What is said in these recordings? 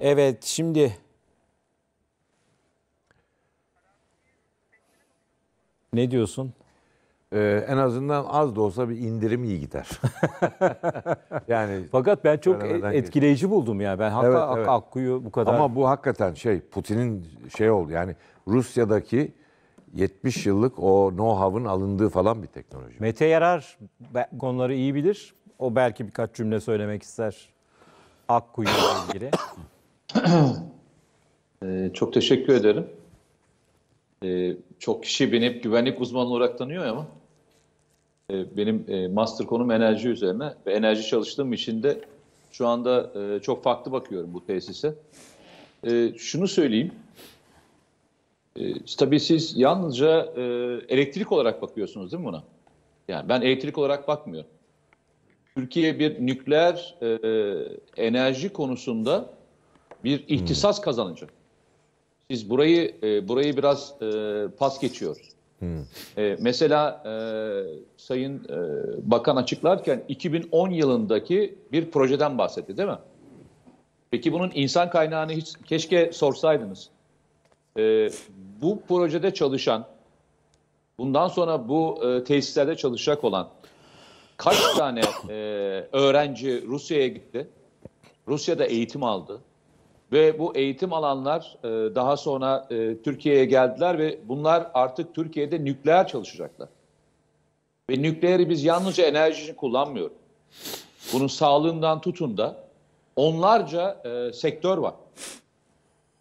Evet şimdi ne diyorsun? Ee, en azından az da olsa bir indirim iyi gider. yani fakat ben çok etkileyici geçtim. buldum Yani. Ben hatta evet, evet. Akku'yu bu kadar Ama bu hakikaten şey Putin'in şey oldu. Yani Rusya'daki 70 yıllık o know-how'ın alındığı falan bir teknoloji. Mete Yarar konuları iyi bilir. O belki birkaç cümle söylemek ister Akku'yla ilgili. Ee, çok teşekkür ederim. Ee, çok kişi beni hep güvenlik uzmanı olarak tanıyor ama e, benim e, master konum enerji üzerine ve enerji çalıştığım için de şu anda e, çok farklı bakıyorum bu tesise. Ee, şunu söyleyeyim. tabii siz yalnızca elektrik olarak bakıyorsunuz değil mi buna? Yani ben elektrik olarak bakmıyorum. Türkiye bir nükleer e, enerji konusunda bir ihtisas hmm. kazanıcı. Siz burayı e, burayı biraz e, pas geçiyoruz. Hmm. E, mesela e, Sayın e, Bakan açıklarken 2010 yılındaki bir projeden bahsetti değil mi? Peki bunun insan kaynağını hiç keşke sorsaydınız. E, bu projede çalışan, bundan sonra bu e, tesislerde çalışacak olan kaç tane e, öğrenci Rusya'ya gitti? Rusya'da eğitim aldı. Ve bu eğitim alanlar e, daha sonra e, Türkiye'ye geldiler ve bunlar artık Türkiye'de nükleer çalışacaklar. Ve nükleeri biz yalnızca enerji için kullanmıyoruz. Bunun sağlığından tutun da onlarca e, sektör var.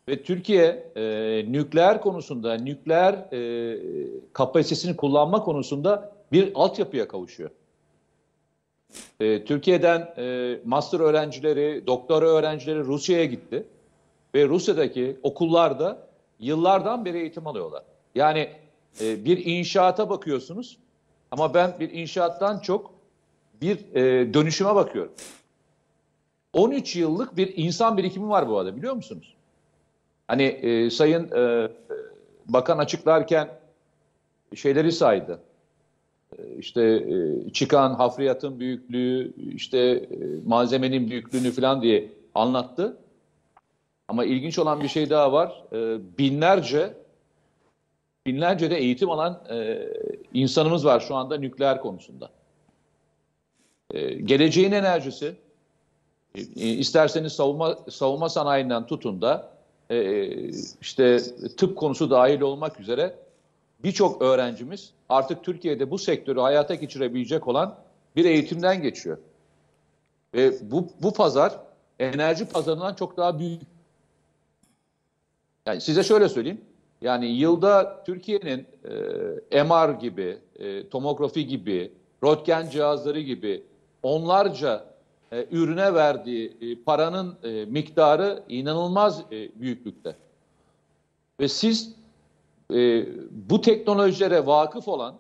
Ve Türkiye e, nükleer konusunda, nükleer e, kapasitesini kullanma konusunda bir altyapıya kavuşuyor. E, Türkiye'den e, master öğrencileri, doktora öğrencileri Rusya'ya gitti ve Rusya'daki okullarda yıllardan beri eğitim alıyorlar. Yani e, bir inşaata bakıyorsunuz ama ben bir inşaattan çok bir e, dönüşüme bakıyorum. 13 yıllık bir insan birikimi var bu arada biliyor musunuz? Hani e, Sayın e, Bakan açıklarken şeyleri saydı. E, işte e, çıkan hafriyatın büyüklüğü, işte e, malzemenin büyüklüğünü falan diye anlattı. Ama ilginç olan bir şey daha var. E, binlerce binlerce de eğitim alan e, insanımız var şu anda nükleer konusunda. E, geleceğin enerjisi e, e, isterseniz savunma savunma sanayinden tutun da e, e, işte tıp konusu dahil olmak üzere birçok öğrencimiz artık Türkiye'de bu sektörü hayata geçirebilecek olan bir eğitimden geçiyor. Ve bu, bu pazar enerji pazarından çok daha büyük yani size şöyle söyleyeyim. Yani yılda Türkiye'nin e, MR gibi, e, tomografi gibi, röntgen cihazları gibi onlarca e, ürüne verdiği e, paranın e, miktarı inanılmaz e, büyüklükte. Ve siz e, bu teknolojilere vakıf olan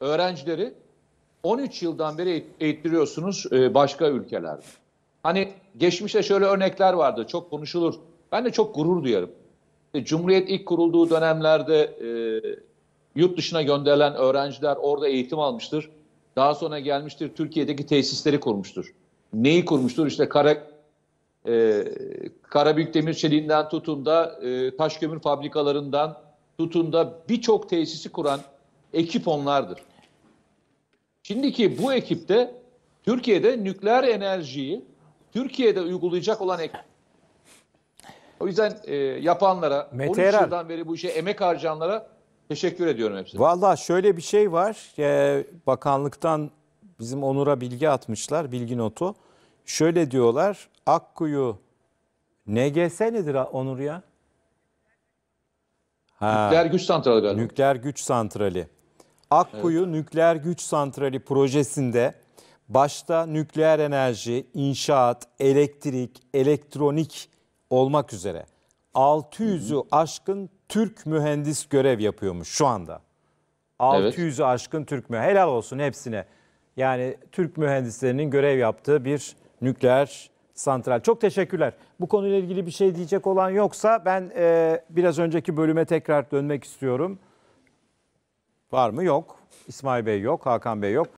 öğrencileri 13 yıldan beri eğittiriyorsunuz e, başka ülkelerde. Hani geçmişte şöyle örnekler vardı, çok konuşulur. Ben de çok gurur duyarım. E, Cumhuriyet ilk kurulduğu dönemlerde e, yurt dışına gönderilen öğrenciler orada eğitim almıştır. Daha sonra gelmiştir Türkiye'deki tesisleri kurmuştur. Neyi kurmuştur? İşte kara, e, Karabük Demir Çeliği'nden tutun da e, taşkömür fabrikalarından tutun da birçok tesisi kuran ekip onlardır. Şimdiki bu ekipte Türkiye'de nükleer enerjiyi Türkiye'de uygulayacak olan ekip. O yüzden e, yapanlara, Mete 13 yıldan beri bu işe emek harcayanlara teşekkür ediyorum hepsine. Valla şöyle bir şey var. Ee, bakanlıktan bizim Onur'a bilgi atmışlar, bilgi notu. Şöyle diyorlar, Akkuyu NGS nedir Onur ya? Ha, Nükleer güç santrali galiba. Nükleer güç santrali. Akkuyu evet. nükleer güç santrali projesinde başta nükleer enerji, inşaat, elektrik, elektronik olmak üzere 600'ü aşkın Türk mühendis görev yapıyormuş şu anda. 600'ü evet. aşkın Türk mühendis. Helal olsun hepsine. Yani Türk mühendislerinin görev yaptığı bir nükleer santral. Çok teşekkürler. Bu konuyla ilgili bir şey diyecek olan yoksa ben e, biraz önceki bölüme tekrar dönmek istiyorum. Var mı? Yok. İsmail Bey yok, Hakan Bey yok.